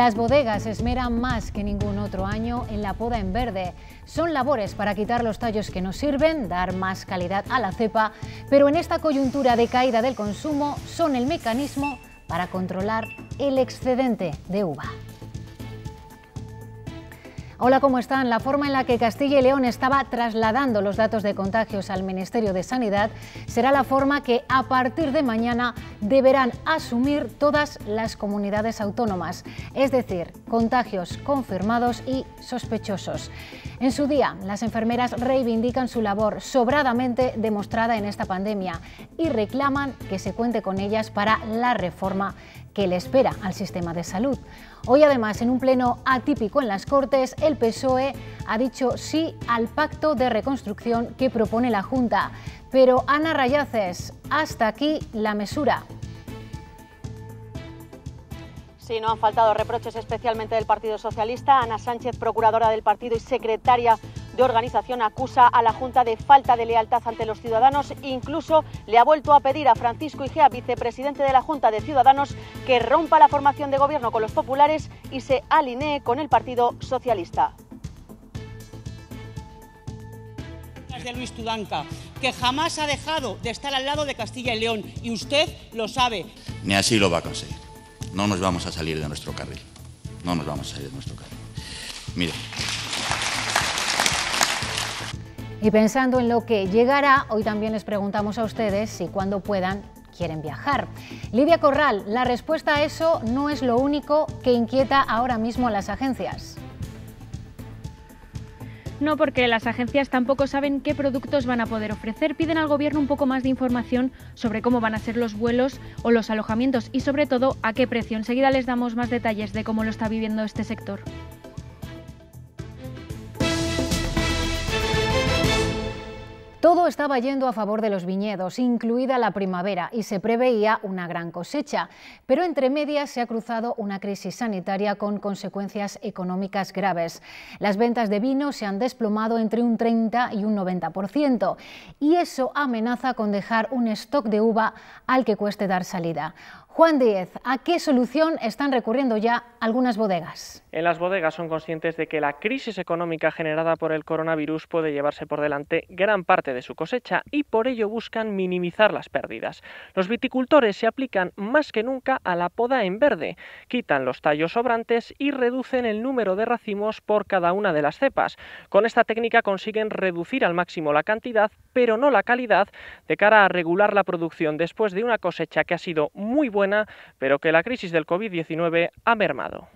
Las bodegas esmeran más que ningún otro año en la poda en verde. Son labores para quitar los tallos que no sirven, dar más calidad a la cepa, pero en esta coyuntura de caída del consumo son el mecanismo para controlar el excedente de uva. Hola, ¿cómo están? La forma en la que Castilla y León estaba trasladando los datos de contagios al Ministerio de Sanidad será la forma que a partir de mañana deberán asumir todas las comunidades autónomas, es decir, contagios confirmados y sospechosos. En su día, las enfermeras reivindican su labor sobradamente demostrada en esta pandemia y reclaman que se cuente con ellas para la reforma que le espera al sistema de salud. Hoy además, en un pleno atípico en las Cortes, el PSOE ha dicho sí al pacto de reconstrucción que propone la Junta. Pero Ana Rayaces, hasta aquí la mesura. Sí, no han faltado reproches especialmente del Partido Socialista. Ana Sánchez, procuradora del partido y secretaria de organización, acusa a la Junta de falta de lealtad ante los ciudadanos. Incluso le ha vuelto a pedir a Francisco Igea, vicepresidente de la Junta de Ciudadanos, que rompa la formación de gobierno con los populares y se alinee con el Partido Socialista. de Luis Tudanca, que jamás ha dejado de estar al lado de Castilla y León, y usted lo sabe. Ni así lo va a conseguir. No nos vamos a salir de nuestro carril. No nos vamos a salir de nuestro carril. Mire. Y pensando en lo que llegará, hoy también les preguntamos a ustedes si cuando puedan quieren viajar. Lidia Corral, la respuesta a eso no es lo único que inquieta ahora mismo a las agencias. No, porque las agencias tampoco saben qué productos van a poder ofrecer. Piden al gobierno un poco más de información sobre cómo van a ser los vuelos o los alojamientos y sobre todo a qué precio. Enseguida les damos más detalles de cómo lo está viviendo este sector. Todo estaba yendo a favor de los viñedos, incluida la primavera, y se preveía una gran cosecha. Pero entre medias se ha cruzado una crisis sanitaria con consecuencias económicas graves. Las ventas de vino se han desplomado entre un 30 y un 90%, y eso amenaza con dejar un stock de uva al que cueste dar salida. Juan Díez, ¿a qué solución están recurriendo ya algunas bodegas? En las bodegas son conscientes de que la crisis económica generada por el coronavirus puede llevarse por delante gran parte de su cosecha y por ello buscan minimizar las pérdidas. Los viticultores se aplican más que nunca a la poda en verde, quitan los tallos sobrantes y reducen el número de racimos por cada una de las cepas. Con esta técnica consiguen reducir al máximo la cantidad, pero no la calidad, de cara a regular la producción después de una cosecha que ha sido muy buena pero que la crisis del COVID-19 ha mermado.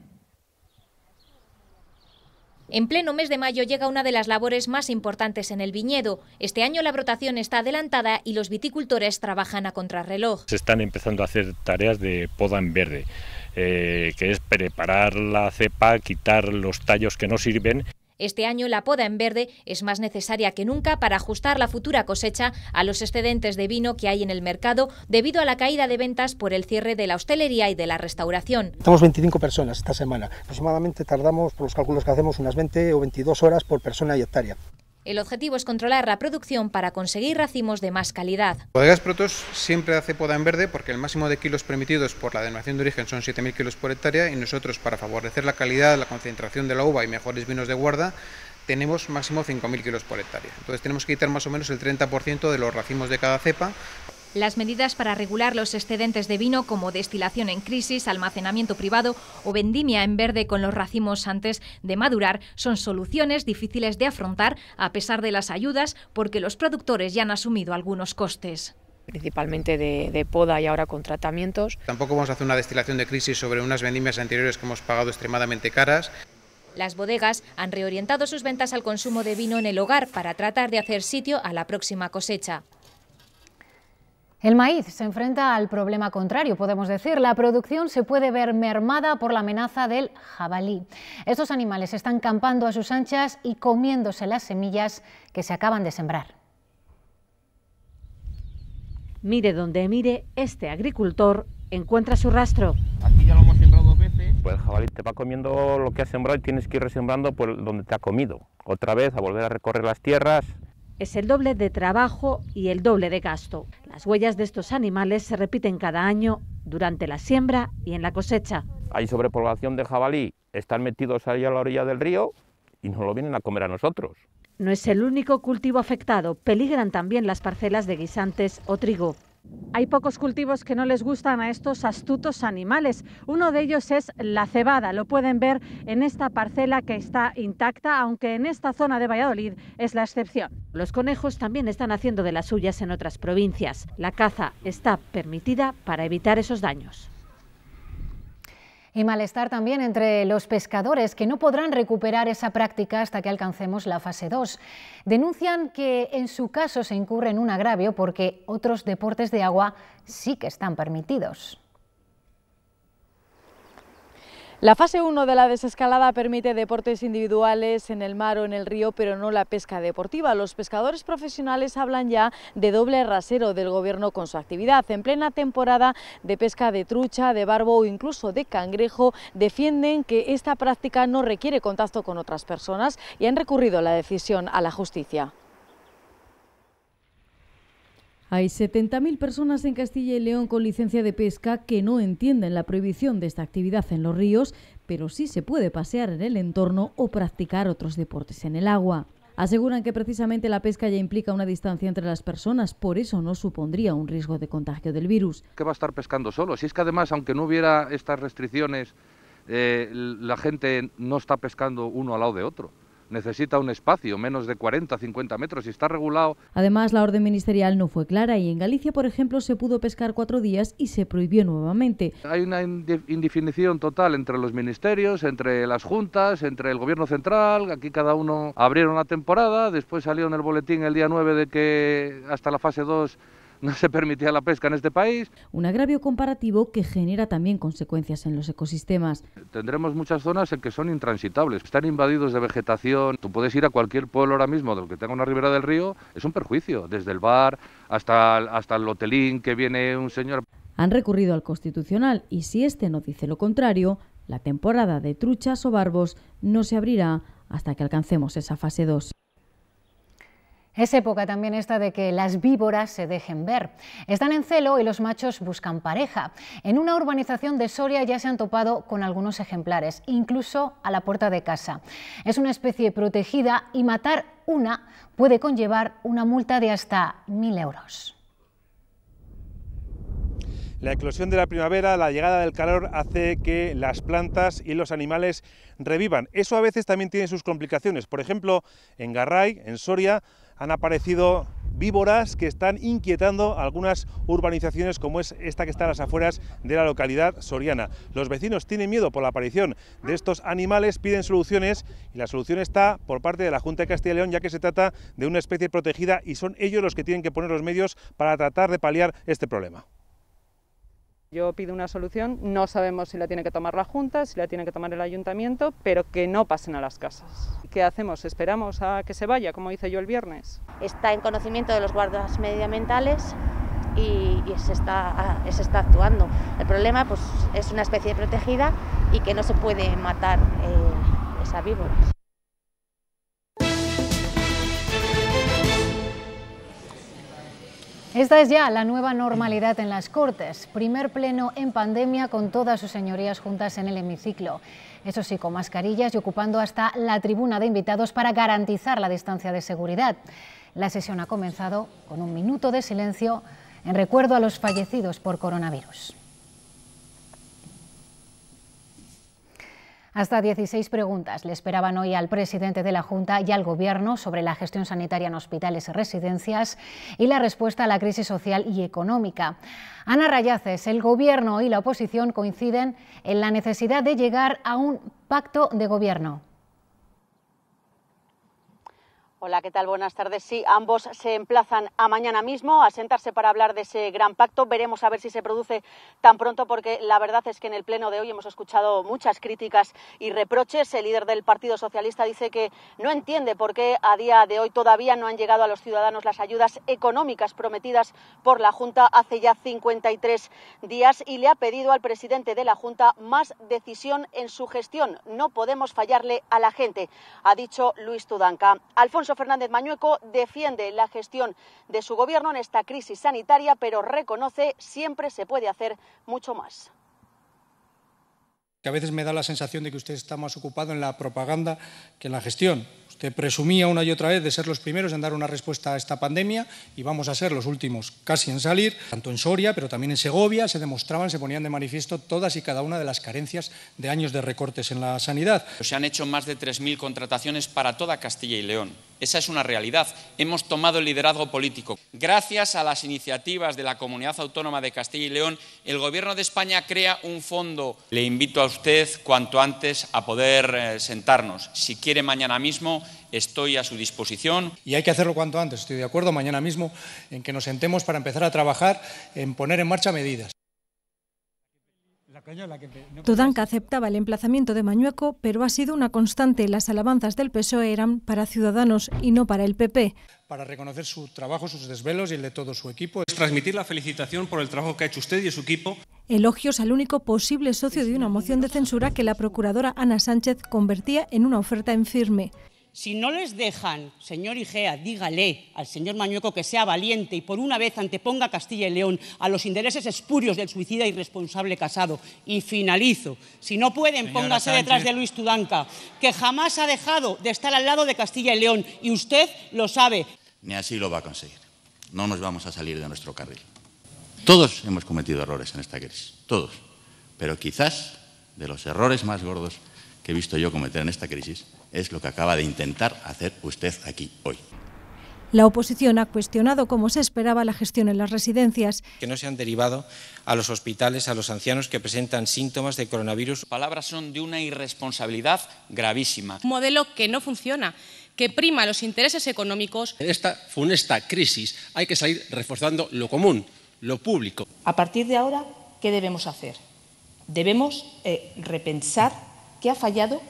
En pleno mes de mayo llega una de las labores más importantes en el viñedo. Este año la brotación está adelantada y los viticultores trabajan a contrarreloj. Se están empezando a hacer tareas de poda en verde, eh, que es preparar la cepa, quitar los tallos que no sirven. Este año la poda en verde es más necesaria que nunca para ajustar la futura cosecha a los excedentes de vino que hay en el mercado debido a la caída de ventas por el cierre de la hostelería y de la restauración. Estamos 25 personas esta semana. Aproximadamente tardamos, por los cálculos que hacemos, unas 20 o 22 horas por persona y hectárea. El objetivo es controlar la producción para conseguir racimos de más calidad. Bodegas Protos siempre hace poda en verde porque el máximo de kilos permitidos por la denominación de origen son 7.000 kilos por hectárea y nosotros para favorecer la calidad, la concentración de la uva y mejores vinos de guarda tenemos máximo 5.000 kilos por hectárea. Entonces tenemos que quitar más o menos el 30% de los racimos de cada cepa las medidas para regular los excedentes de vino como destilación en crisis, almacenamiento privado o vendimia en verde con los racimos antes de madurar son soluciones difíciles de afrontar a pesar de las ayudas porque los productores ya han asumido algunos costes principalmente de, poda y ahora con tratamientos. Tampoco vamos a hacer una destilación de crisis sobre unas vendimias anteriores que hemos pagado extremadamente caras. Las bodegas han reorientado sus ventas al consumo de vino en el hogar para tratar de hacer sitio a la próxima cosecha. El maíz se enfrenta al problema contrario, podemos decir. La producción se puede ver mermada por la amenaza del jabalí. Estos animales están campando a sus anchas y comiéndose las semillas que se acaban de sembrar. Mire donde mire, este agricultor encuentra su rastro. Aquí ya lo hemos sembrado dos veces. Pues el jabalí te va comiendo lo que has sembrado y tienes que ir resembrando por donde te ha comido. Otra vez a volver a recorrer las tierras es el doble de trabajo y el doble de gasto. Las huellas de estos animales se repiten cada año durante la siembra y en la cosecha. Hay sobrepoblación de jabalí, están metidos ahí a la orilla del río y nos lo vienen a comer a nosotros. No es el único cultivo afectado, peligran también las parcelas de guisantes o trigo. Hay pocos cultivos que no les gustan a estos astutos animales. Uno de ellos es la cebada. Lo pueden ver en esta parcela que está intacta, aunque en esta zona de Valladolid es la excepción. Los conejos también están haciendo de las suyas en otras provincias. La caza está permitida para evitar esos daños. Y malestar también entre los pescadores que no podrán recuperar esa práctica hasta que alcancemos la fase 2. Denuncian que en su caso se incurre en un agravio porque otros deportes de agua sí que están permitidos. La fase 1 de la desescalada permite deportes individuales en el mar o en el río, pero no la pesca deportiva. Los pescadores profesionales hablan ya de doble rasero del gobierno con su actividad. En plena temporada de pesca de trucha, de barbo o incluso de cangrejo, defienden que esta práctica no requiere contacto con otras personas y han recurrido la decisión a la justicia. Hay 70.000 personas en Castilla y León con licencia de pesca que no entienden la prohibición de esta actividad en los ríos, pero sí se puede pasear en el entorno o practicar otros deportes en el agua. Aseguran que precisamente la pesca ya implica una distancia entre las personas, por eso no supondría un riesgo de contagio del virus. ¿Qué va a estar pescando solo? Si es que además, aunque no hubiera estas restricciones, eh, la gente no está pescando uno al lado de otro necesita un espacio, menos de 40, 50 metros, y está regulado. Además, la orden ministerial no fue clara y en Galicia, por ejemplo, se pudo pescar cuatro días y se prohibió nuevamente. Hay una indefinición total entre los ministerios, entre las juntas, entre el gobierno central, aquí cada uno abrieron la temporada, después salió en el boletín el día 9 de que hasta la fase 2 no se permitía la pesca en este país. Un agravio comparativo que genera también consecuencias en los ecosistemas. Tendremos muchas zonas en que son intransitables, están invadidos de vegetación. Tú puedes ir a cualquier pueblo ahora mismo del que tenga una ribera del río, es un perjuicio, desde el bar hasta, hasta el hotelín que viene un señor. Han recurrido al Constitucional y si este no dice lo contrario, la temporada de truchas o barbos no se abrirá hasta que alcancemos esa fase 2. Es época también esta de que las víboras se dejen ver. Están en celo y los machos buscan pareja. En una urbanización de Soria ya se han topado con algunos ejemplares, incluso a la puerta de casa. Es una especie protegida y matar una puede conllevar una multa de hasta mil euros. La eclosión de la primavera, la llegada del calor hace que las plantas y los animales revivan. Eso a veces también tiene sus complicaciones. Por ejemplo, en Garray, en Soria, han aparecido víboras que están inquietando algunas urbanizaciones como es esta que está a las afueras de la localidad soriana. Los vecinos tienen miedo por la aparición de estos animales, piden soluciones y la solución está por parte de la Junta de Castilla y León ya que se trata de una especie protegida y son ellos los que tienen que poner los medios para tratar de paliar este problema. Yo pido una solución, no sabemos si la tiene que tomar la Junta, si la tiene que tomar el Ayuntamiento, pero que no pasen a las casas. ¿Qué hacemos? ¿Esperamos a que se vaya, como hice yo el viernes? Está en conocimiento de los guardas medioambientales y, se, está, ah, se, está, actuando. El problema pues, es una especie protegida y que no se puede matar eh, esa víbora. Esta es ya la nueva normalidad en las Cortes. Primer pleno en pandemia con todas sus señorías juntas en el hemiciclo. Eso sí, con mascarillas y ocupando hasta la tribuna de invitados para garantizar la distancia de seguridad. La sesión ha comenzado con un minuto de silencio en recuerdo a los fallecidos por coronavirus. Hasta 16 preguntas le esperaban hoy al presidente de la Junta y al Gobierno sobre la gestión sanitaria en hospitales y residencias y la respuesta a la crisis social y económica. Ana Rayaces, el Gobierno y la oposición coinciden en la necesidad de llegar a un pacto de Gobierno. Hola, ¿qué tal? Buenas tardes. Sí, ambos se emplazan a mañana mismo a sentarse para hablar de ese gran pacto. Veremos a ver si se produce tan pronto, porque la verdad es que en el pleno de hoy hemos escuchado muchas críticas y reproches. El líder del Partido Socialista dice que no entiende por qué a día de hoy todavía no han llegado a los ciudadanos las ayudas económicas prometidas por la Junta hace ya 53 días y le ha pedido al presidente de la Junta más decisión en su gestión. No podemos fallarle a la gente, ha dicho Luis Tudanca. Alfonso Fernández Mañueco defiende la gestión de su gobierno en esta crisis sanitaria, pero reconoce siempre se puede hacer mucho más que a veces me da la sensación de que usted está más ocupado en la propaganda que en la gestión. Usted presumía una y otra vez de ser los primeros en dar una respuesta a esta pandemia y vamos a ser los últimos casi en salir. Tanto en Soria, pero también en Segovia, se demostraban, se ponían de manifiesto todas y cada una de las carencias de años de recortes en la sanidad. Se han hecho más de 3.000 contrataciones para toda Castilla y León. Esa es una realidad. Hemos tomado el liderazgo político. Gracias a las iniciativas de la Comunidad Autónoma de Castilla y León, el Gobierno de España crea un fondo. Le invito a usted cuanto antes a poder eh, sentarnos. Si quiere mañana mismo, estoy a su disposición. Y hay que hacerlo cuanto antes, estoy de acuerdo, mañana mismo, en que nos sentemos para empezar a trabajar en poner en marcha medidas. Todanca aceptaba el emplazamiento de Mañueco, pero ha sido una constante. Las alabanzas del PSOE eran para Ciudadanos y no para el PP. Para reconocer su trabajo, sus desvelos y el de todo su equipo. Es transmitir la felicitación por el trabajo que ha hecho usted y su equipo. Elogios al único posible socio de una moción de censura que la procuradora Ana Sánchez convertía en una oferta en firme. Si no les dejan, señor Igea, dígale al señor Mañueco que sea valiente y por una vez anteponga Castilla y León a los intereses espurios del suicida irresponsable casado. Y finalizo. Si no pueden, póngase detrás de Luis Tudanca, que jamás ha dejado de estar al lado de Castilla y León. Y usted lo sabe. Ni así lo va a conseguir. No nos vamos a salir de nuestro carril. Todos hemos cometido errores en esta crisis. Todos. Pero quizás de los errores más gordos que he visto yo cometer en esta crisis es lo que acaba de intentar hacer usted aquí hoy. La oposición ha cuestionado, cómo se esperaba, la gestión en las residencias. Que no se han derivado a los hospitales a los ancianos que presentan síntomas de coronavirus. Palabras son de una irresponsabilidad gravísima. Un modelo que no funciona, que prima los intereses económicos. En esta funesta crisis hay que salir reforzando lo común, lo público. A partir de ahora, ¿qué debemos hacer? Debemos eh, repensar fallado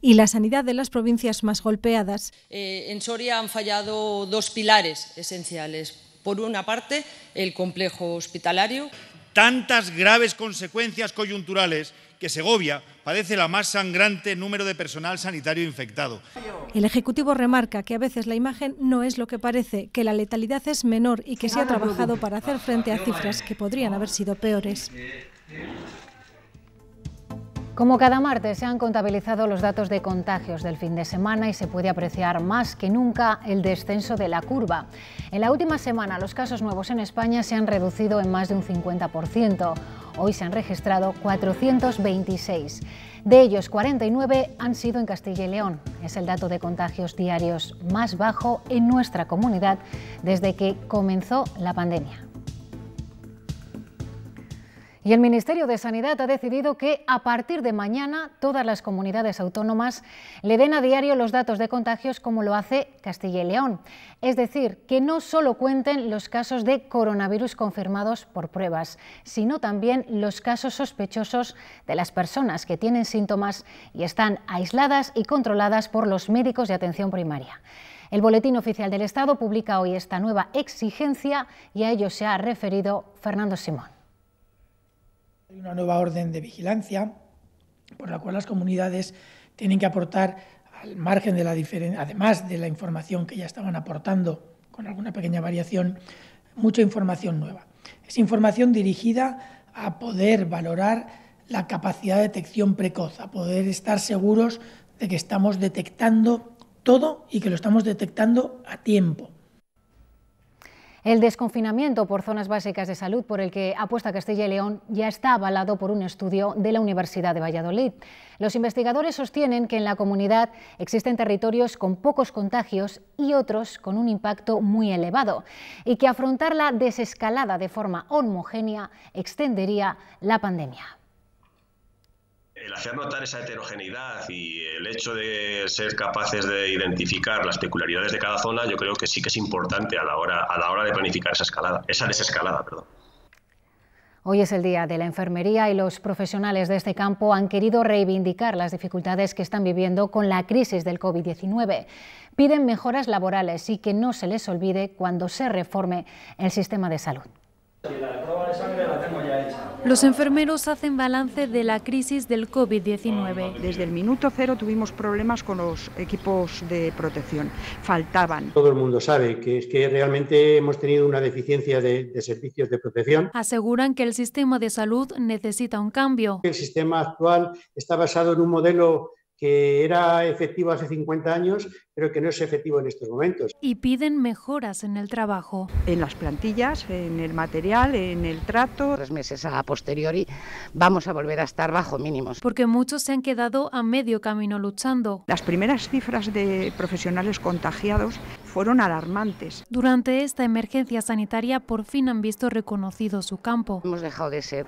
y la sanidad de las provincias más golpeadas. Eh, en Soria han fallado dos pilares esenciales. Por una parte, el complejo hospitalario. Tantas graves consecuencias coyunturales que Segovia padece la más sangrante número de personal sanitario infectado. El Ejecutivo remarca que a veces la imagen no es lo que parece, que la letalidad es menor y que se ha trabajado para hacer frente a cifras que podrían haber sido peores. Como cada martes se han contabilizado los datos de contagios del fin de semana y se puede apreciar más que nunca el descenso de la curva. En la última semana los casos nuevos en España se han reducido en más de un 50%. Hoy se han registrado 426. De ellos, 49 han sido en Castilla y León. Es el dato de contagios diarios más bajo en nuestra comunidad desde que comenzó la pandemia. Y el Ministerio de Sanidad ha decidido que a partir de mañana todas las comunidades autónomas le den a diario los datos de contagios como lo hace Castilla y León. Es decir, que no solo cuenten los casos de coronavirus confirmados por pruebas, sino también los casos sospechosos de las personas que tienen síntomas y están aisladas y controladas por los médicos de atención primaria. El Boletín Oficial del Estado publica hoy esta nueva exigencia y a ello se ha referido Fernando Simón. Hay una nueva orden de vigilancia por la cual las comunidades tienen que aportar, al margen de la además de la información que ya estaban aportando con alguna pequeña variación, mucha información nueva. Es información dirigida a poder valorar la capacidad de detección precoz, a poder estar seguros de que estamos detectando todo y que lo estamos detectando a tiempo. El desconfinamiento por zonas básicas de salud por el que apuesta Castilla y León ya está avalado por un estudio de la Universidad de Valladolid. Los investigadores sostienen que en la comunidad existen territorios con pocos contagios y otros con un impacto muy elevado y que afrontar la desescalada de forma homogénea extendería la pandemia el hacer notar esa heterogeneidad y el hecho de ser capaces de identificar las peculiaridades de cada zona, yo creo que sí que es importante a la hora, a la hora de planificar esa escalada, esa desescalada, perdón. Hoy es el Día de la Enfermería y los profesionales de este campo han querido reivindicar las dificultades que están viviendo con la crisis del COVID-19. Piden mejoras laborales y que no se les olvide cuando se reforme el sistema de salud. Los enfermeros hacen balance de la crisis del COVID-19. Desde el minuto cero tuvimos problemas con los equipos de protección, faltaban. Todo el mundo sabe que es que realmente hemos tenido una deficiencia de, de, servicios de protección. Aseguran que el sistema de salud necesita un cambio. El sistema actual está basado en un modelo que era efectivo hace 50 años, pero que no es efectivo en estos momentos. Y piden mejoras en el trabajo. En las plantillas, en el material, en el trato. Tres meses a posteriori vamos a volver a estar bajo mínimos. Porque muchos se han quedado a medio camino luchando. Las primeras cifras de profesionales contagiados fueron alarmantes. Durante esta emergencia sanitaria por fin han visto reconocido su campo. Hemos dejado de ser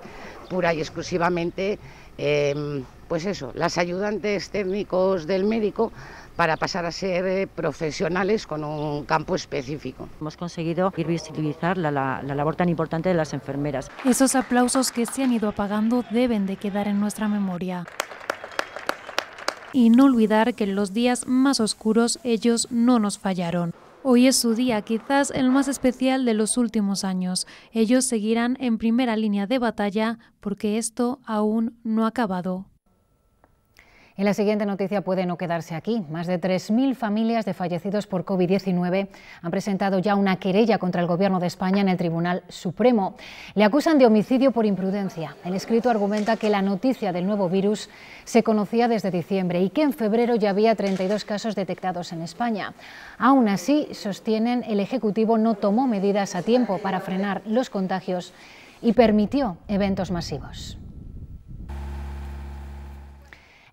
pura y exclusivamente Em, pues eso, las ayudantes técnicos del médico para pasar a ser eh, profesionales con un campo específico. Hemos conseguido ir visibilizar la, labor tan importante de las enfermeras. Esos aplausos que se han ido apagando deben de quedar en nuestra memoria. Y no olvidar que en los días más oscuros ellos no nos fallaron. Hoy es su día, quizás el más especial de los últimos años. Ellos seguirán en primera línea de batalla porque esto aún no ha acabado. En la siguiente noticia puede no quedarse aquí. Más de 3.000 familias de fallecidos por COVID-19 han presentado ya una querella contra el Gobierno de España en el Tribunal Supremo. Le acusan de homicidio por imprudencia. El escrito argumenta que la noticia del nuevo virus se conocía desde diciembre y que en febrero ya había 32 casos detectados en España. Aún así, sostienen, el Ejecutivo no tomó medidas a tiempo para frenar los contagios y permitió eventos masivos.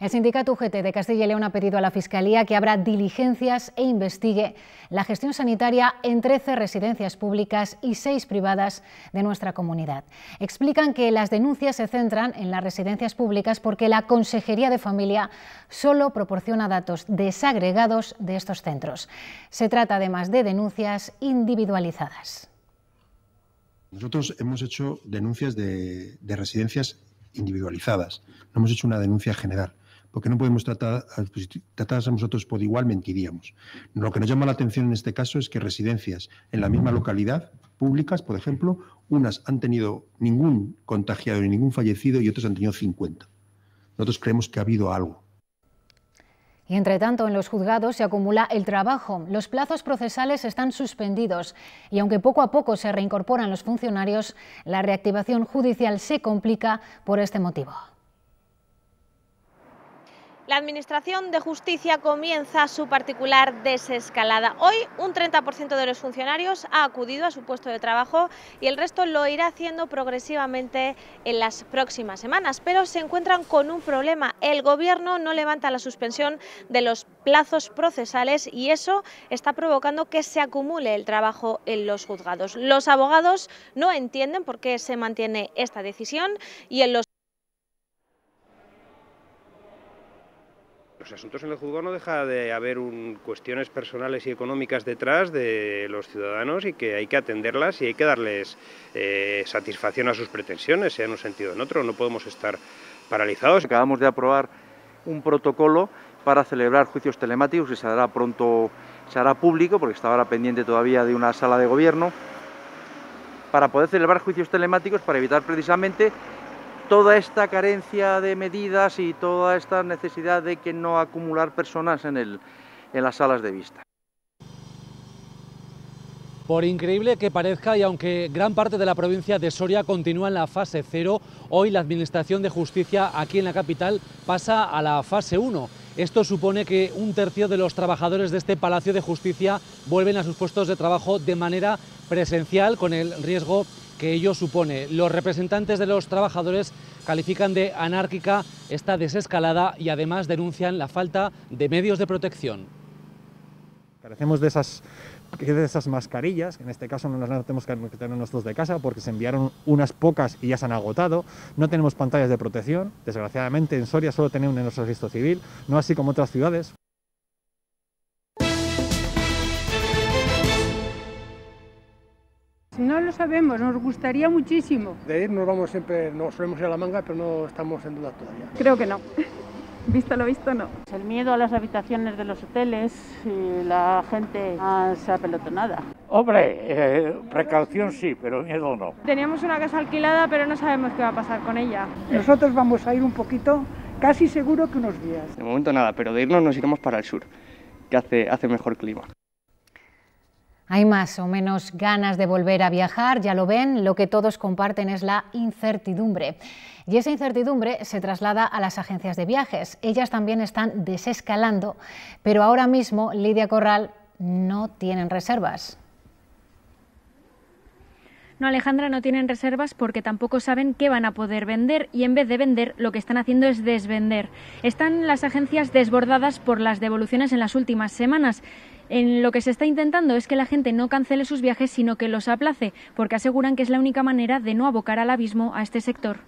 El sindicato UGT de Castilla y León ha pedido a la Fiscalía que abra diligencias e investigue la gestión sanitaria en 13 residencias públicas y 6 privadas de nuestra comunidad. Explican que las denuncias se centran en las residencias públicas porque la Consejería de Familia solo proporciona datos desagregados de estos centros. Se trata además de denuncias individualizadas. Nosotros hemos hecho denuncias de, de residencias individualizadas. No hemos hecho una denuncia general porque no podemos tratar, a nosotros por igual, mentiríamos. Lo que nos llama la atención en este caso es que residencias en la misma localidad, públicas, por ejemplo, unas han tenido ningún contagiado ni ningún fallecido y otras han tenido 50. Nosotros creemos que ha habido algo. Y entre tanto, en los juzgados se acumula el trabajo. Los plazos procesales están suspendidos y aunque poco a poco se reincorporan los funcionarios, la reactivación judicial se complica por este motivo. La Administración de Justicia comienza su particular desescalada. Hoy un 30% de los funcionarios ha acudido a su puesto de trabajo y el resto lo irá haciendo progresivamente en las próximas semanas, pero se encuentran con un problema. El Gobierno no levanta la suspensión de los plazos procesales y eso está provocando que se acumule el trabajo en los juzgados. Los abogados no entienden por qué se mantiene esta decisión y en los Los asuntos en el juzgado no deja de haber cuestiones personales y económicas detrás de los ciudadanos y que hay que atenderlas y hay que darles eh, satisfacción a sus pretensiones, sea en un sentido o en otro. No podemos estar paralizados. Acabamos de aprobar un protocolo para celebrar juicios telemáticos que se hará pronto, se hará público, porque estaba ahora pendiente todavía de una sala de gobierno, para poder celebrar juicios telemáticos para evitar precisamente toda esta carencia de medidas y toda esta necesidad de que no acumular personas en, el, en las salas de vista. Por increíble que parezca y aunque gran parte de la provincia de Soria continúa en la fase 0, hoy la Administración de Justicia aquí en la capital pasa a la fase 1. Esto supone que un tercio de los trabajadores de este Palacio de Justicia vuelven a sus puestos de trabajo de manera presencial con el riesgo que ello supone. Los representantes de los trabajadores califican de anárquica esta desescalada y además denuncian la falta de medios de protección. Carecemos de esas, de esas mascarillas, que en este caso no las tenemos que tener nosotros de casa porque se enviaron unas pocas y ya se han agotado. No tenemos pantallas de protección, desgraciadamente en Soria solo tenemos en nuestro registro civil, no así como otras ciudades No lo sabemos, nos gustaría muchísimo. De irnos vamos siempre, nos solemos ir a la manga, pero no estamos en duda todavía. Creo que no. Visto lo visto, no. El miedo a las habitaciones de los hoteles y la gente ah, se ha apelotonada. Hombre, eh, precaución sí, pero miedo no. Teníamos una casa alquilada, pero no sabemos qué va a pasar con ella. Nosotros vamos a ir un poquito, casi seguro que unos días. De momento nada, pero de irnos nos iremos para el sur, que hace, hace mejor clima. Hay más o menos ganas de volver a viajar, ya lo ven, lo que todos comparten es la incertidumbre. Y esa incertidumbre se traslada a las agencias de viajes. Ellas también están desescalando, pero ahora mismo Lidia Corral no tienen reservas. No, Alejandra, no tienen reservas porque tampoco saben qué van a poder vender y en vez de vender lo que están haciendo es desvender. Están las agencias desbordadas por las devoluciones en las últimas semanas en lo que se está intentando es que la gente no cancele sus viajes, sino que los aplace, porque aseguran que es la única manera de no abocar al abismo a este sector.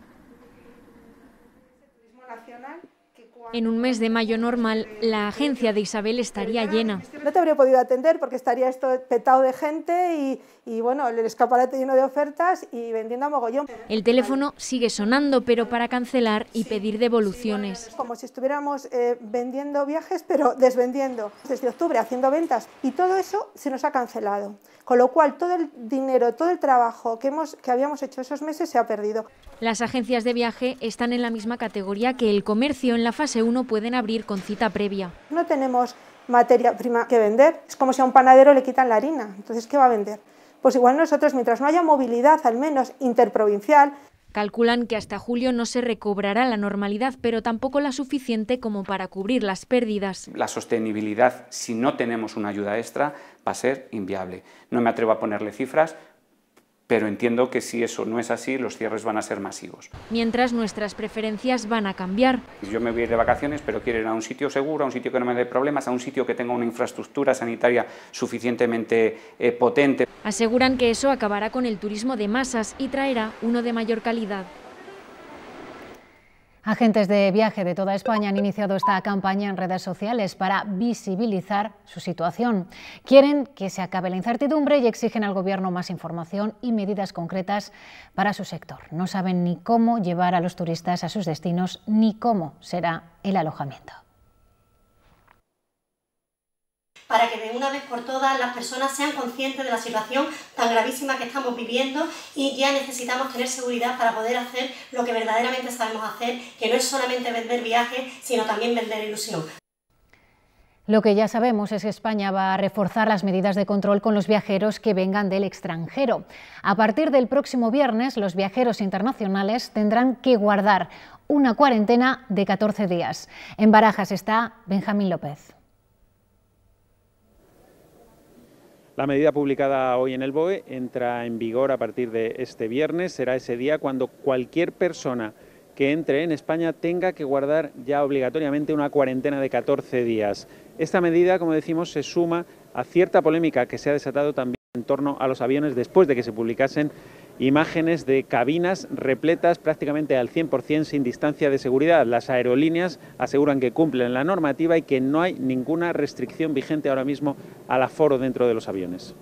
En un mes de mayo normal, la agencia de Isabel estaría llena. No te habría podido atender porque estaría esto petado de gente y, y bueno, el escaparate lleno de ofertas y vendiendo a mogollón. El teléfono sigue sonando, pero para cancelar y pedir devoluciones. es como si estuviéramos eh, vendiendo viajes, pero desvendiendo. Desde octubre haciendo ventas y todo eso se nos ha cancelado. Con lo cual, todo el dinero, todo el trabajo que, hemos, que habíamos hecho esos meses se ha perdido. Las agencias de viaje están en la misma categoría que el comercio. En la fase 1 pueden abrir con cita previa. No tenemos materia prima que vender. Es como si a un panadero le quitan la harina. Entonces, ¿qué va a vender? pues igual nosotros, mientras no haya movilidad, al menos interprovincial, Calculan que hasta julio no se recobrará la normalidad, pero tampoco la suficiente como para cubrir las pérdidas. La sostenibilidad, si no tenemos una ayuda extra, va a ser inviable. No me atrevo a ponerle cifras, pero entiendo que si eso no es así, los cierres van a ser masivos. Mientras nuestras preferencias van a cambiar. Yo me voy de vacaciones, pero quiero ir a un sitio seguro, a un sitio que no me dé problemas, a un sitio que tenga una infraestructura sanitaria suficientemente eh, potente. Aseguran que eso acabará con el turismo de masas y traerá uno de mayor calidad. Agentes de viaje de toda España han iniciado esta campaña en redes sociales para visibilizar su situación. Quieren que se acabe la incertidumbre y exigen al Gobierno más información y medidas concretas para su sector. No saben ni cómo llevar a los turistas a sus destinos ni cómo será el alojamiento para que de una vez por todas las personas sean conscientes de la situación tan gravísima que estamos viviendo y ya necesitamos tener seguridad para poder hacer lo que verdaderamente sabemos hacer, que no es solamente vender viajes, sino también vender ilusión. Lo que ya sabemos es que España va a reforzar las medidas de control con los viajeros que vengan del extranjero. A partir del próximo viernes, los viajeros internacionales tendrán que guardar una cuarentena de 14 días. En Barajas está Benjamín López. La medida publicada hoy en el BOE entra en vigor a partir de este viernes. Será ese día cuando cualquier persona que entre en España tenga que guardar ya obligatoriamente una cuarentena de 14 días. Esta medida, como decimos, se suma a cierta polémica que se ha desatado también en torno a los aviones después de que se publicasen imágenes de cabinas repletas prácticamente al 100% sin distancia de seguridad. Las aerolíneas aseguran que cumplen la normativa y que no hay ninguna restricción vigente ahora mismo al aforo dentro de los aviones.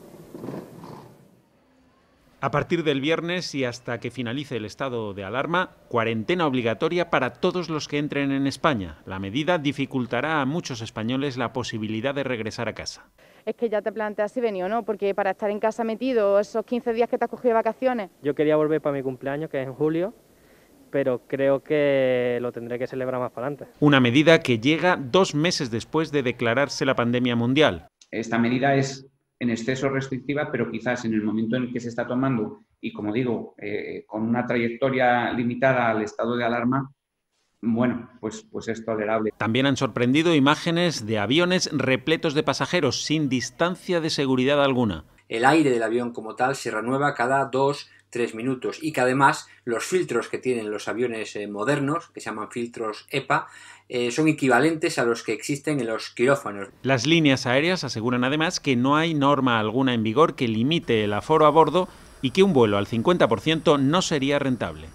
A partir del viernes y hasta que finalice el estado de alarma, cuarentena obligatoria para todos los que entren en España. La medida dificultará a muchos españoles la posibilidad de regresar a casa es que ya te planteas si venía o no, porque para estar en casa metido esos 15 días que te has cogido de vacaciones. Yo quería volver para mi cumpleaños, que es en julio, pero creo que lo tendré que celebrar más para adelante. Una medida que llega dos meses después de declararse la pandemia mundial. Esta medida es en exceso restrictiva, pero quizás en el momento en el que se está tomando y, como digo, eh, con una trayectoria limitada al estado de alarma, bueno, pues, pues, es tolerable. También han sorprendido imágenes de aviones repletos de pasajeros sin distancia de seguridad alguna. El aire del avión como tal se renueva cada dos, tres minutos y que además los filtros que tienen los aviones eh, modernos, que se llaman filtros EPA, eh, son equivalentes a los que existen en los quirófanos. Las líneas aéreas aseguran además que no hay norma alguna en vigor que limite el aforo a bordo y que un vuelo al 50% no sería rentable.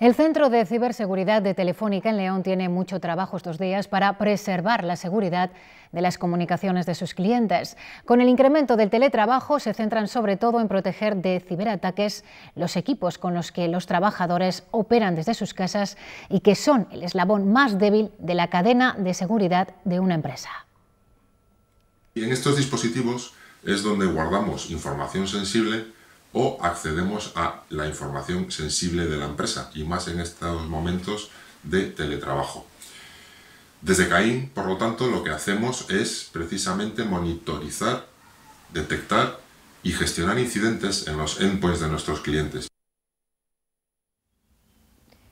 El Centro de Ciberseguridad de Telefónica en León tiene mucho trabajo estos días para preservar la seguridad de las comunicaciones de sus clientes. Con el incremento del teletrabajo se centran sobre todo en proteger de ciberataques los equipos con los que los trabajadores operan desde sus casas y que son el eslabón más débil de la cadena de seguridad de una empresa. Y en estos dispositivos es donde guardamos información sensible o accedemos a la información sensible de la empresa y más en estos momentos de teletrabajo. Desde CAIN, por lo tanto, lo que hacemos es precisamente monitorizar, detectar y gestionar incidentes en los endpoints de nuestros clientes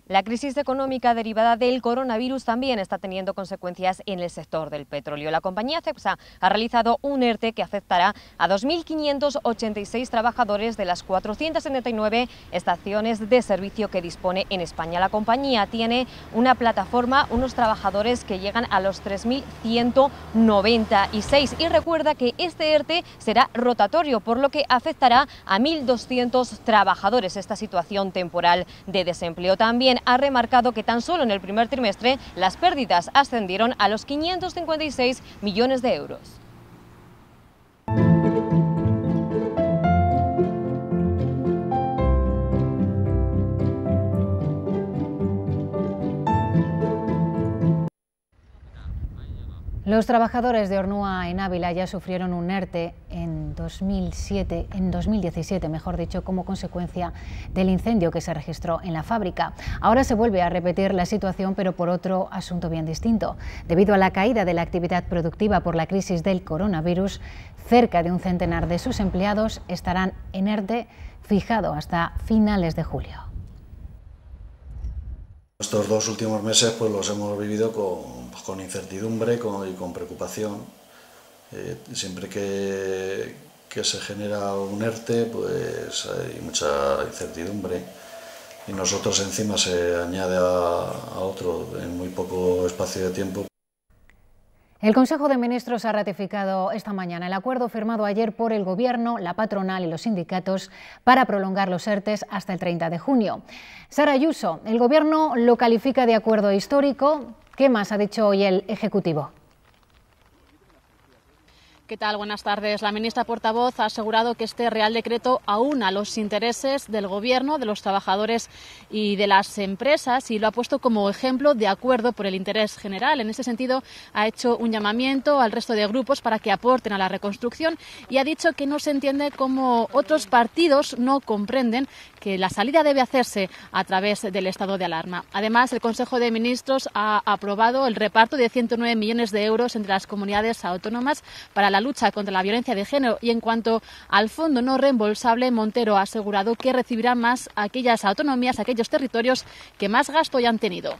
la crisis económica derivada del coronavirus también está teniendo consecuencias en el sector del petróleo. La compañía CEPSA ha realizado un ERTE que afectará a 2.586 trabajadores de las 479 estaciones de servicio que dispone en España. La compañía tiene una plataforma, unos trabajadores que llegan a los 3.196 y recuerda que este ERTE será rotatorio, por lo que afectará a 1.200 trabajadores esta situación temporal de desempleo. También ha remarcado que tan solo en el primer trimestre las pérdidas ascendieron a los 556 millones de euros. Los trabajadores de Hornúa en Ávila ya sufrieron un ERTE en en 2017, mejor dicho, como consecuencia del incendio que se registró en la fábrica. Ahora se vuelve a repetir la situación, pero por otro asunto bien distinto. Debido a la caída de la actividad productiva por la crisis del coronavirus, cerca de un centenar de sus empleados estarán en ERTE fijado hasta finales de julio. Estos dos últimos meses pues, los hemos vivido con, pues, incertidumbre y con preocupación. Eh, siempre que, se genera un ERTE, pues hay mucha incertidumbre. Y nosotros encima se añade a otro en muy poco espacio de tiempo el Consejo de Ministros ha ratificado esta mañana el acuerdo firmado ayer por el Gobierno, la patronal y los sindicatos para prolongar los ERTES hasta el 30 de junio. Sara Ayuso, el Gobierno lo califica de acuerdo histórico. ¿Qué más ha dicho hoy el Ejecutivo? ¿Qué tal? Buenas tardes. La ministra portavoz ha asegurado que este Real Decreto aúna los intereses del Gobierno, de los trabajadores y de las empresas y lo ha puesto como ejemplo de acuerdo por el interés general. En ese sentido, ha hecho un llamamiento al resto de grupos para que aporten a la reconstrucción y ha dicho que no se entiende cómo otros partidos no comprenden que la salida debe hacerse a través del estado de alarma. Además, el Consejo de Ministros ha aprobado el reparto de 109 millones de euros entre las comunidades autónomas para la lucha contra la violencia de género. Y en cuanto al fondo no reembolsable, Montero ha asegurado que recibirá más aquellas autonomías, aquellos territorios que más gasto han tenido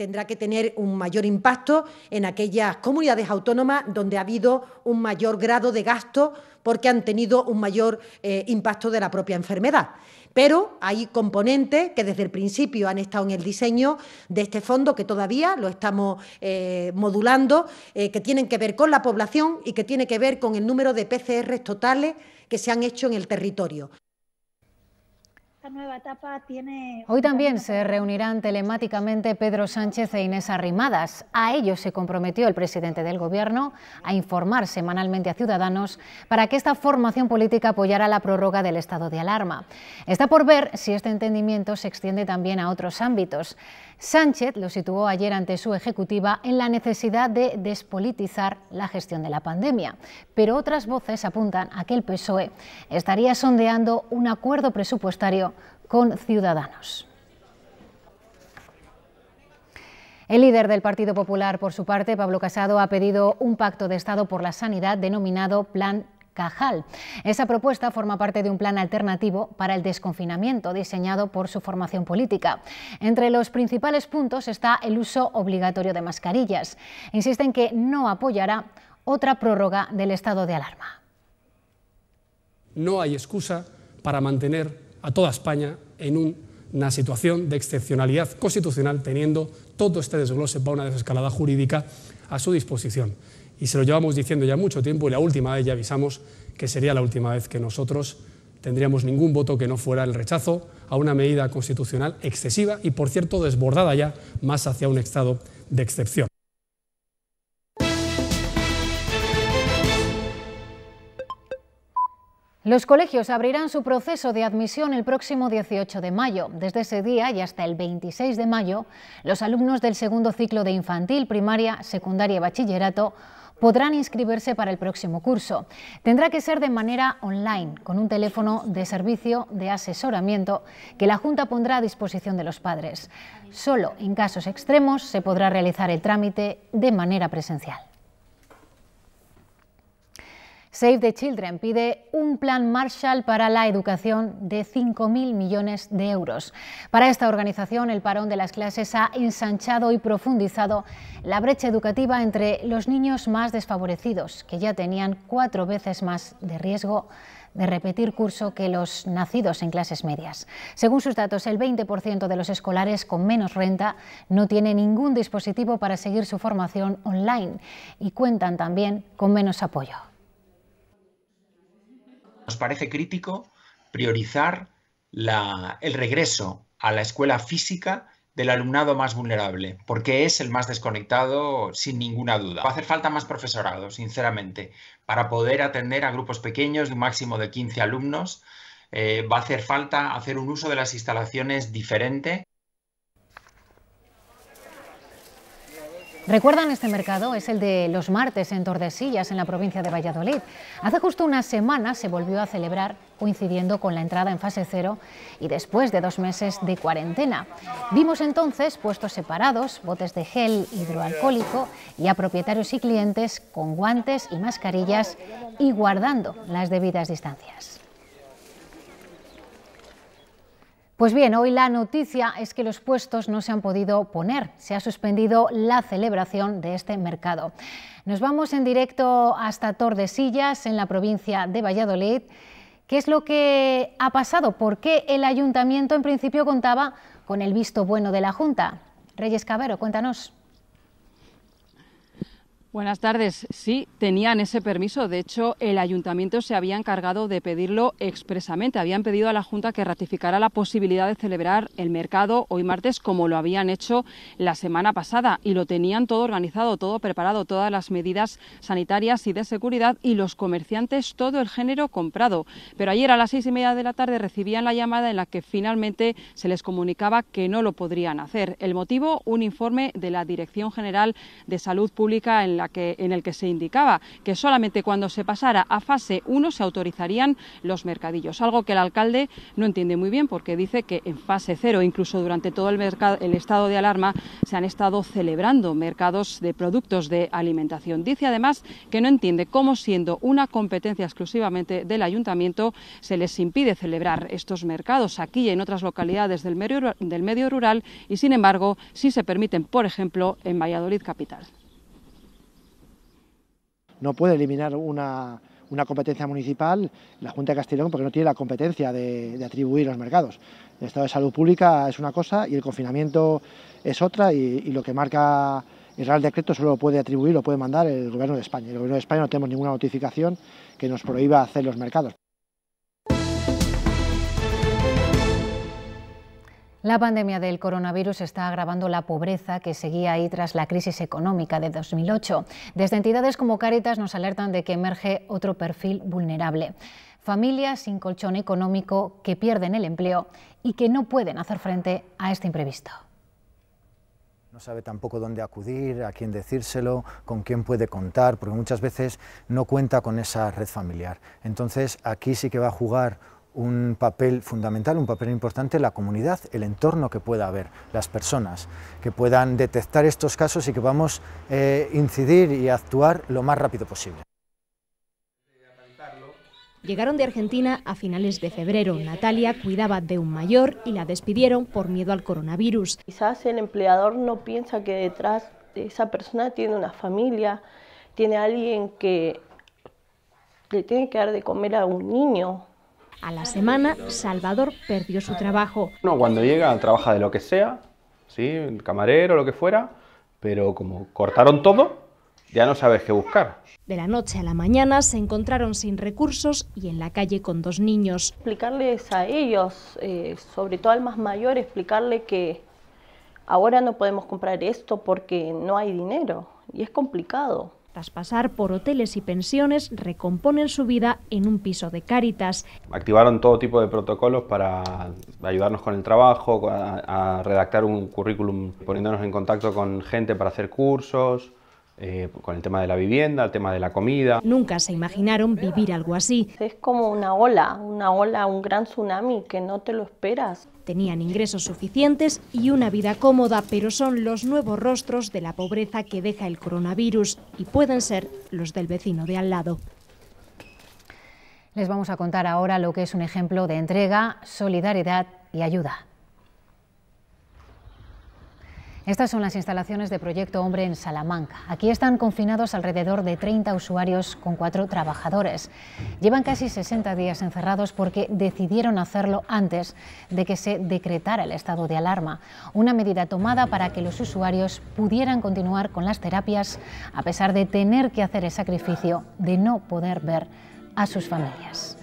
tendrá que tener un mayor impacto en aquellas comunidades autónomas donde ha habido un mayor grado de gasto porque han tenido un mayor eh, impacto de la propia enfermedad. Pero hay componentes que desde el principio han estado en el diseño de este fondo, que todavía lo estamos eh, modulando, eh, que tienen que ver con la población y que tiene que ver con el número de PCRs totales que se han hecho en el territorio nueva etapa tiene... Hoy también se reunirán telemáticamente Pedro Sánchez e Inés Arrimadas. A ellos se comprometió el presidente del Gobierno a informar semanalmente a Ciudadanos para que esta formación política apoyara la prórroga del estado de alarma. Está por ver si este entendimiento se extiende también a otros ámbitos. Sánchez lo situó ayer ante su ejecutiva en la necesidad de despolitizar la gestión de la pandemia, pero otras voces apuntan a que el PSOE estaría sondeando un acuerdo presupuestario con Ciudadanos. El líder del Partido Popular, por su parte, Pablo Casado, ha pedido un pacto de Estado por la sanidad denominado Plan Cajal. Esa propuesta forma parte de un plan alternativo para el desconfinamiento diseñado por su formación política. Entre los principales puntos está el uso obligatorio de mascarillas. Insisten que no apoyará otra prórroga del estado de alarma. No hay excusa para mantener a toda España en una situación de excepcionalidad constitucional teniendo todo este desglose para una desescalada jurídica a su disposición y se lo llevamos diciendo ya mucho tiempo y la última vez ya avisamos que sería la última vez que nosotros tendríamos ningún voto que no fuera el rechazo a una medida constitucional excesiva y, por cierto, desbordada ya más hacia un estado de excepción. Los colegios abrirán su proceso de admisión el próximo 18 de mayo. Desde ese día y hasta el 26 de mayo, los alumnos del segundo ciclo de infantil, primaria, secundaria y bachillerato podrán inscribirse para el próximo curso. Tendrá que ser de manera online, con un teléfono de servicio de asesoramiento que la Junta pondrá a disposición de los padres. Solo en casos extremos se podrá realizar el trámite de manera presencial. Save the Children pide un plan Marshall para la educación de 5.000 millones de euros. Para esta organización, el parón de las clases ha ensanchado y profundizado la brecha educativa entre los niños más desfavorecidos, que ya tenían cuatro veces más de riesgo de repetir curso que los nacidos en clases medias. Según sus datos, el 20% de los escolares con menos renta no tiene ningún dispositivo para seguir su formación online y cuentan también con menos apoyo nos parece crítico priorizar el regreso a la escuela física del alumnado más vulnerable, porque es el más desconectado sin ninguna duda. Va a hacer falta más profesorado, sinceramente, para poder atender a grupos pequeños de un máximo de 15 alumnos. Eh, va a hacer falta hacer un uso de las instalaciones diferente ¿Recuerdan este mercado? Es el de los martes en Tordesillas, en la provincia de Valladolid. Hace justo una semana se volvió a celebrar coincidiendo con la entrada en fase cero y después de dos meses de cuarentena. Vimos entonces puestos separados, botes de gel hidroalcohólico y a propietarios y clientes con guantes y mascarillas y guardando las debidas distancias. Pues bien, hoy la noticia es que los puestos no se han podido poner. Se ha suspendido la celebración de este mercado. Nos vamos en directo hasta Tordesillas, en la provincia de Valladolid. ¿Qué es lo que ha pasado? ¿Por qué el ayuntamiento en principio contaba con el visto bueno de la Junta? Reyes Cabero, cuéntanos. Buenas tardes. Sí, tenían ese permiso. De hecho, el ayuntamiento se había encargado de pedirlo expresamente. Habían pedido a la Junta que ratificara la posibilidad de celebrar el mercado hoy martes, como lo habían hecho la semana pasada. Y lo tenían todo organizado, todo preparado, todas las medidas sanitarias y de seguridad y los comerciantes, todo el género comprado. Pero ayer a las seis y media de la tarde recibían la llamada en la que finalmente se les comunicaba que no lo podrían hacer. El motivo, un informe de la Dirección General de Salud Pública en que, en el que se indicaba que solamente cuando se pasara a fase 1 se autorizarían los mercadillos, algo que el alcalde no entiende muy bien porque dice que en fase 0, incluso durante todo el, mercado, el estado de alarma, se han estado celebrando mercados de productos de alimentación. Dice además que no entiende cómo siendo una competencia exclusivamente del ayuntamiento se les impide celebrar estos mercados aquí y en otras localidades del medio, del medio rural y sin embargo si se permiten, por ejemplo, en Valladolid capital no puede eliminar una, competencia municipal, la Junta de Castellón, porque no tiene la competencia de, atribuir los mercados. El estado de salud pública es una cosa y el confinamiento es otra y, y, lo que marca el Real Decreto solo lo puede atribuir, lo puede mandar el Gobierno de España. El Gobierno de España no tenemos ninguna notificación que nos prohíba hacer los mercados. La pandemia del coronavirus está agravando la pobreza que seguía ahí tras la crisis económica de 2008. Desde entidades como Cáritas nos alertan de que emerge otro perfil vulnerable. Familias sin colchón económico que pierden el empleo y que no pueden hacer frente a este imprevisto. No sabe tampoco dónde acudir, a quién decírselo, con quién puede contar, porque muchas veces no cuenta con esa red familiar. Entonces aquí sí que va a jugar un papel fundamental, un papel importante la comunidad, el entorno que pueda haber, las personas, que puedan detectar estos casos y que vamos a eh, incidir y actuar lo más rápido posible. Llegaron de Argentina a finales de febrero. Natalia cuidaba de un mayor y la despidieron por miedo al coronavirus. Quizás el empleador no piensa que detrás de esa persona tiene una familia, tiene alguien que le tiene que dar de comer a un niño, a la semana, Salvador perdió su trabajo. No, cuando llega trabaja de lo que sea, ¿sí? el camarero, lo que fuera, pero como cortaron todo, ya no sabes qué buscar. De la noche a la mañana se encontraron sin recursos y en la calle con dos niños. Explicarles a ellos, eh, sobre todo al más mayor, explicarle que ahora no podemos comprar esto porque no hay dinero y es complicado. Tras pasar por hoteles y pensiones, recomponen su vida en un piso de Cáritas. Activaron todo tipo de protocolos para ayudarnos con el trabajo, a, redactar un currículum, poniéndonos en contacto con gente para hacer cursos, eh, con el tema de la vivienda, el tema de la comida. Nunca se imaginaron vivir algo así. Es como una ola, una ola, un gran tsunami que no te lo esperas. Tenían ingresos suficientes y una vida cómoda, pero son los nuevos rostros de la pobreza que deja el coronavirus y pueden ser los del vecino de al lado. Les vamos a contar ahora lo que es un ejemplo de entrega, solidaridad y ayuda. Estas son las instalaciones de Proyecto Hombre en Salamanca. Aquí están confinados alrededor de 30 usuarios con cuatro trabajadores. Llevan casi 60 días encerrados porque decidieron hacerlo antes de que se decretara el estado de alarma, una medida tomada para que los usuarios pudieran continuar con las terapias a pesar de tener que hacer el sacrificio de no poder ver a sus familias.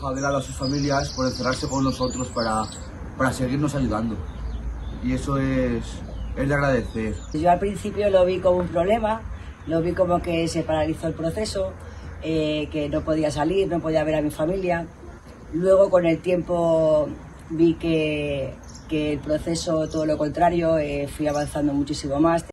a sus familias por encerrarse con nosotros para para seguirnos ayudando. Y eso es, es de agradecer. Yo al principio lo vi como un problema, lo vi como que se paralizó el proceso, eh, que no podía salir, no podía ver a mi familia. Luego con el tiempo vi que, el proceso todo lo contrario, eh, fui avanzando muchísimo más.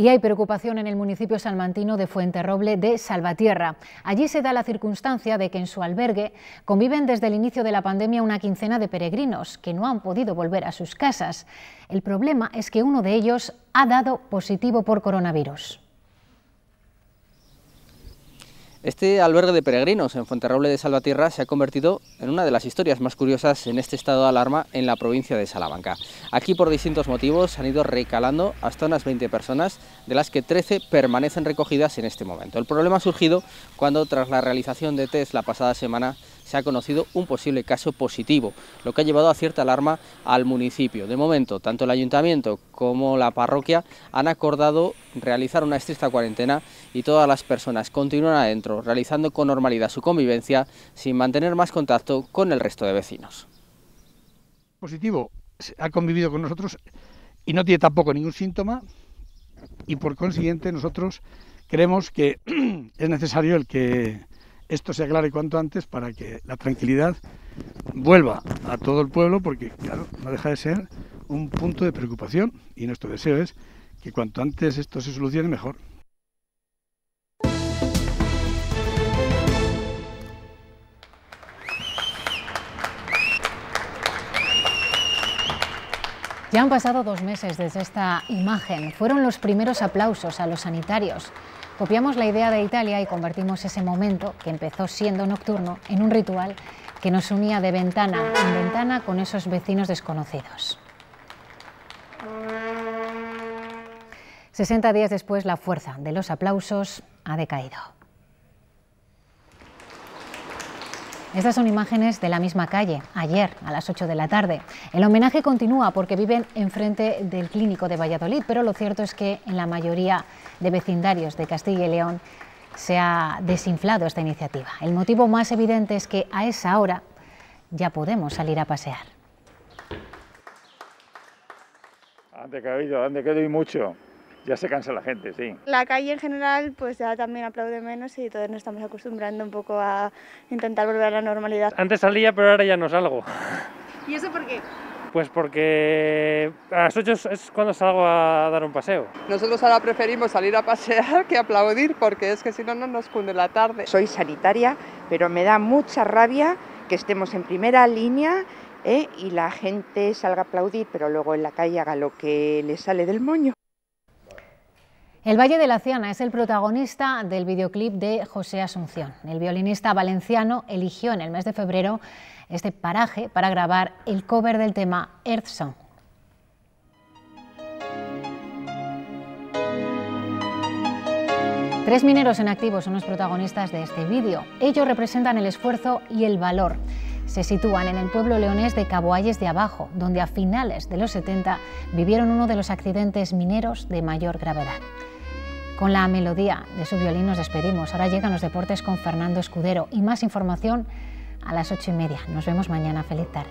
Y hay preocupación en el municipio salmantino de Fuente Roble de Salvatierra. Allí se da la circunstancia de que en su albergue conviven desde el inicio de la pandemia una quincena de peregrinos que no han podido volver a sus casas. El problema es que uno de ellos ha dado positivo por coronavirus. Este albergue de peregrinos en Fuenterroble de Salvatierra se ha convertido en una de las historias más curiosas en este estado de alarma en la provincia de Salamanca. Aquí por distintos motivos han ido recalando hasta unas 20 personas, de las que 13 permanecen recogidas en este momento. El problema ha surgido cuando tras la realización de test la pasada semana se ha conocido un posible caso positivo, lo que ha llevado a cierta alarma al municipio. De momento, tanto el ayuntamiento como la parroquia han acordado realizar una estricta cuarentena y todas las personas continúan adentro, realizando con normalidad su convivencia sin mantener más contacto con el resto de vecinos. Positivo, ha convivido con nosotros y no tiene tampoco ningún síntoma y por consiguiente nosotros creemos que es necesario el que esto se aclare cuanto antes para que la tranquilidad vuelva a todo el pueblo, porque claro, no deja de ser un punto de preocupación y nuestro deseo es que cuanto antes esto se solucione mejor. Ya han pasado dos meses desde esta imagen. Fueron los primeros aplausos a los sanitarios. Copiamos la idea de Italia y convertimos ese momento, que empezó siendo nocturno, en un ritual que nos unía de ventana en ventana con esos vecinos desconocidos. 60 días después, la fuerza de los aplausos ha decaído. Estas son imágenes de la misma calle, ayer a las 8 de la tarde. El homenaje continúa porque viven enfrente del clínico de Valladolid, pero lo cierto es que en la mayoría de vecindarios de Castilla y León se ha desinflado esta iniciativa. El motivo más evidente es que a esa hora ya podemos salir a pasear. y mucho ya se cansa la gente, sí. La calle en general pues ya también aplaude menos y todos nos estamos acostumbrando un poco a intentar volver a la normalidad. Antes salía pero ahora ya no salgo. ¿Y eso por qué? Pues porque a las 8 es cuando salgo a dar un paseo. Nosotros ahora preferimos salir a pasear que aplaudir porque es que si no, no nos cunde la tarde. Soy sanitaria, pero me da mucha rabia que estemos en primera línea ¿eh? y la gente salga a aplaudir, pero luego en la calle haga lo que le sale del moño. El Valle de la Ciana es el protagonista del videoclip de José Asunción. El violinista valenciano eligió en el mes de febrero este paraje para grabar el cover del tema Earth Song. Tres mineros en activo son los protagonistas de este vídeo. Ellos representan el esfuerzo y el valor. Se sitúan en el pueblo leonés de Caboalles de Abajo, donde a finales de los 70 vivieron uno de los accidentes mineros de mayor gravedad. Con la melodía de su violín nos despedimos. Ahora llegan los deportes con Fernando Escudero y más información a las ocho y media. Nos vemos mañana. Feliz tarde.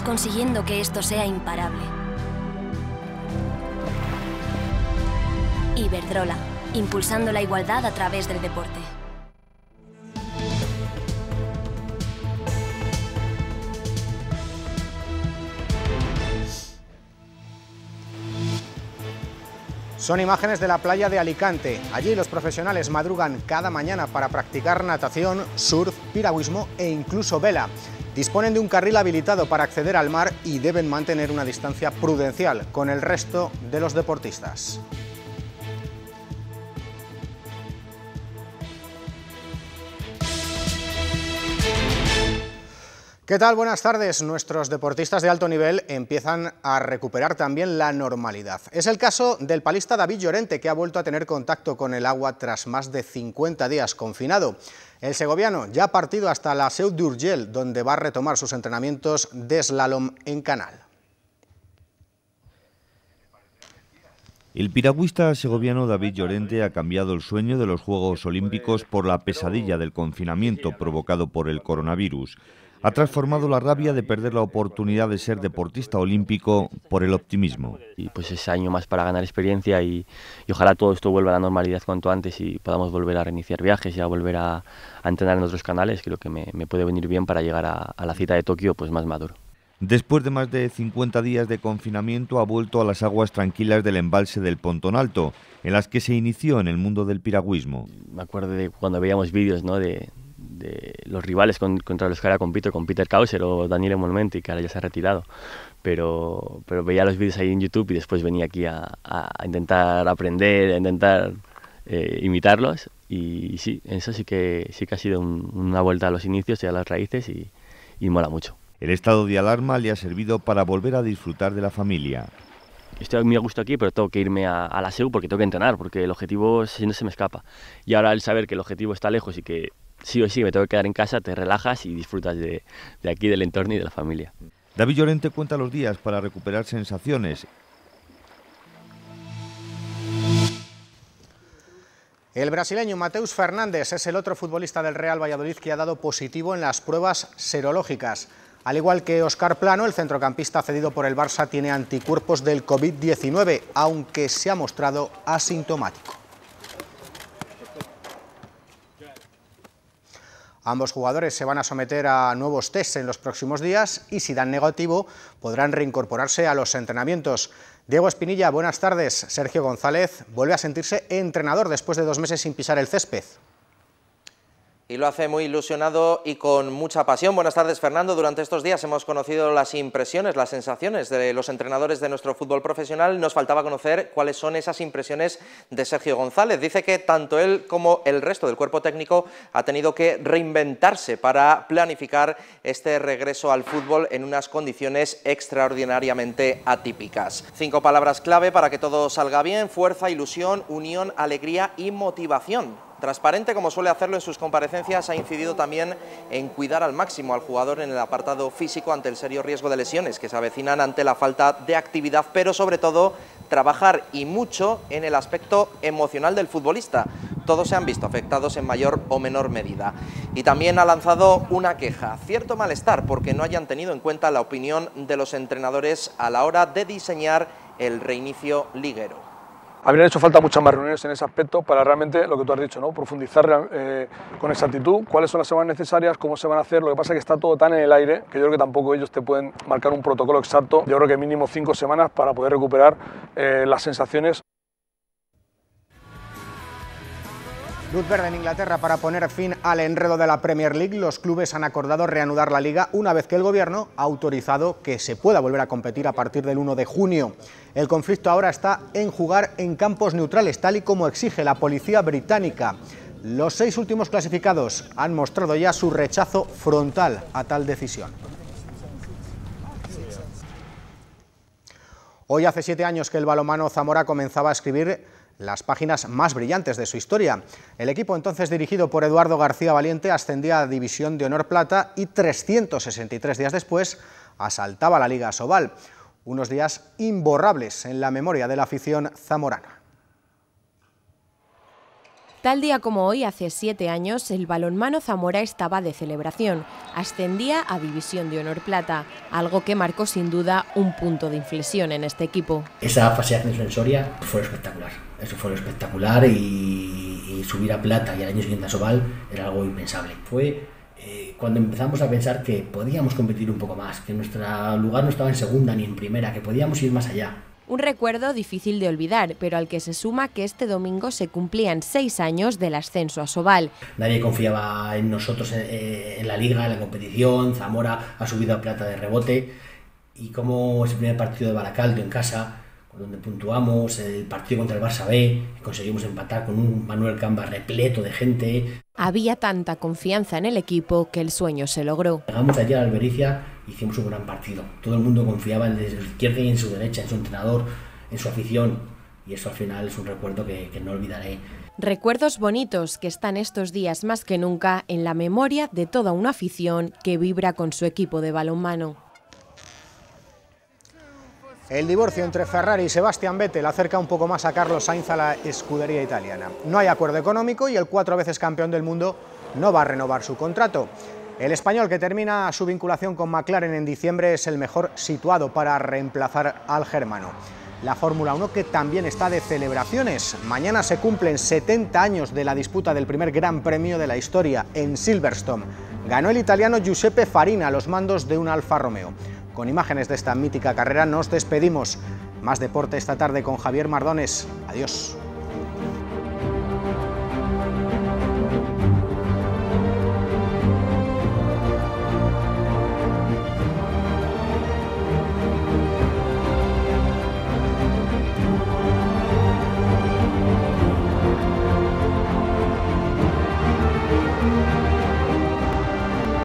consiguiendo que esto sea imparable. Iberdrola, impulsando la igualdad a través del deporte. Son imágenes de la playa de Alicante. Allí los profesionales madrugan cada mañana para practicar natación, surf, piragüismo e incluso vela. Disponen de un carril habilitado para acceder al mar y deben mantener una distancia prudencial con el resto de los deportistas. ¿Qué tal? Buenas tardes. Nuestros deportistas de alto nivel empiezan a recuperar también la normalidad. Es el caso del palista David Llorente, que ha vuelto a tener contacto con el agua tras más de 50 días confinado. El segoviano ya ha partido hasta la Seu d'Urgell, donde va a retomar sus entrenamientos de slalom en canal. El piragüista segoviano David Llorente ha cambiado el sueño de los Juegos Olímpicos por la pesadilla del confinamiento provocado por el coronavirus ha transformado la rabia de perder la oportunidad de ser deportista olímpico por el optimismo. Y pues es año más para ganar experiencia y, y ojalá todo esto vuelva a la normalidad cuanto antes y podamos volver a reiniciar viajes y a volver a, entrenar en otros canales. Creo que me, me puede venir bien para llegar a, a la cita de Tokio pues más maduro. Después de más de 50 días de confinamiento, ha vuelto a las aguas tranquilas del embalse del Pontón Alto, en las que se inició en el mundo del piragüismo. Me acuerdo de cuando veíamos vídeos ¿no? de, de los rivales contra los que ahora compito, con Peter Kauser o Daniel y que ahora ya se ha retirado. Pero, pero veía los vídeos ahí en YouTube y después venía aquí a, intentar aprender, a intentar eh, imitarlos. Y, sí, eso sí que, sí que ha sido una vuelta a los inicios y a las raíces y, y mola mucho. El estado de alarma le ha servido para volver a disfrutar de la familia, estoy muy a gusto aquí, pero tengo que irme a, a, la SEU porque tengo que entrenar, porque el objetivo si no se me escapa. Y ahora el saber que el objetivo está lejos y que sí o sí me tengo que quedar en casa, te relajas y disfrutas de, de aquí, del entorno y de la familia. David Llorente cuenta los días para recuperar sensaciones. El brasileño Mateus Fernández es el otro futbolista del Real Valladolid que ha dado positivo en las pruebas serológicas. Al igual que Oscar Plano, el centrocampista cedido por el Barça tiene anticuerpos del COVID-19, aunque se ha mostrado asintomático. Ambos jugadores se van a someter a nuevos tests en los próximos días y si dan negativo podrán reincorporarse a los entrenamientos. Diego Espinilla, buenas tardes. Sergio González vuelve a sentirse entrenador después de dos meses sin pisar el césped y lo hace muy ilusionado y con mucha pasión. Buenas tardes, Fernando. Durante estos días hemos conocido las impresiones, las sensaciones de los entrenadores de nuestro fútbol profesional. Nos faltaba conocer cuáles son esas impresiones de Sergio González. Dice que tanto él como el resto del cuerpo técnico ha tenido que reinventarse para planificar este regreso al fútbol en unas condiciones extraordinariamente atípicas. Cinco palabras clave para que todo salga bien, fuerza, ilusión, unión, alegría y motivación. Transparente, como suele hacerlo en sus comparecencias, ha incidido también en cuidar al máximo al jugador en el apartado físico ante el serio riesgo de lesiones que se avecinan ante la falta de actividad, pero sobre todo trabajar y mucho en el aspecto emocional del futbolista. Todos se han visto afectados en mayor o menor medida. Y también ha lanzado una queja, cierto malestar porque no hayan tenido en cuenta la opinión de los entrenadores a la hora de diseñar el reinicio liguero. Habrían hecho falta muchas más reuniones en ese aspecto para realmente lo que tú has dicho, ¿no? profundizar eh, con exactitud cuáles son las semanas necesarias, cómo se van a hacer. Lo que pasa es que está todo tan en el aire que yo creo que tampoco ellos te pueden marcar un protocolo exacto. Yo creo que mínimo cinco semanas para poder recuperar eh, las sensaciones Luz verde en Inglaterra para poner fin al enredo de la Premier League. Los clubes han acordado reanudar la liga una vez que el gobierno ha autorizado que se pueda volver a competir a partir del 1 de junio. El conflicto ahora está en jugar en campos neutrales, tal y como exige la policía británica. Los seis últimos clasificados han mostrado ya su rechazo frontal a tal decisión. Hoy hace siete años que el balomano Zamora comenzaba a escribir las páginas más brillantes de su historia. El equipo entonces dirigido por Eduardo García Valiente ascendía a División de Honor Plata y 363 días después asaltaba la Liga Sobal. Unos días imborrables en la memoria de la afición zamorana. Tal día como hoy, hace siete años, el balonmano Zamora estaba de celebración. Ascendía a División de Honor Plata, algo que marcó sin duda un punto de inflexión en este equipo. Esa fase ascensoria fue espectacular eso fue espectacular y, subir a plata y al año siguiente a Sobal era algo impensable. Fue eh, cuando empezamos a pensar que podíamos competir un poco más, que nuestro lugar no estaba en segunda ni en primera, que podíamos ir más allá. Un recuerdo difícil de olvidar, pero al que se suma que este domingo se cumplían seis años del ascenso a Sobal. Nadie confiaba en nosotros eh, eh, en la liga, en la competición. Zamora ha subido a plata de rebote. Y como ese primer partido de Baracaldo en casa, donde puntuamos el partido contra el Barça B, conseguimos empatar con un Manuel Camba repleto de gente. Había tanta confianza en el equipo que el sueño se logró. Llegamos ayer a Albericia, hicimos un gran partido. Todo el mundo confiaba en su izquierda y en su derecha, en su entrenador, en su afición. Y eso al final es un recuerdo que, que no olvidaré. Recuerdos bonitos que están estos días más que nunca en la memoria de toda una afición que vibra con su equipo de balonmano. El divorcio entre Ferrari y Sebastián Vettel acerca un poco más a Carlos Sainz a la escudería italiana. No hay acuerdo económico y el cuatro veces campeón del mundo no va a renovar su contrato. El español que termina su vinculación con McLaren en diciembre es el mejor situado para reemplazar al germano. La Fórmula 1 que también está de celebraciones. Mañana se cumplen 70 años de la disputa del primer Gran Premio de la historia en Silverstone. Ganó el italiano Giuseppe Farina los mandos de un Alfa Romeo. Con imágenes de esta mítica carrera nos despedimos. Más deporte esta tarde con Javier Mardones. Adiós.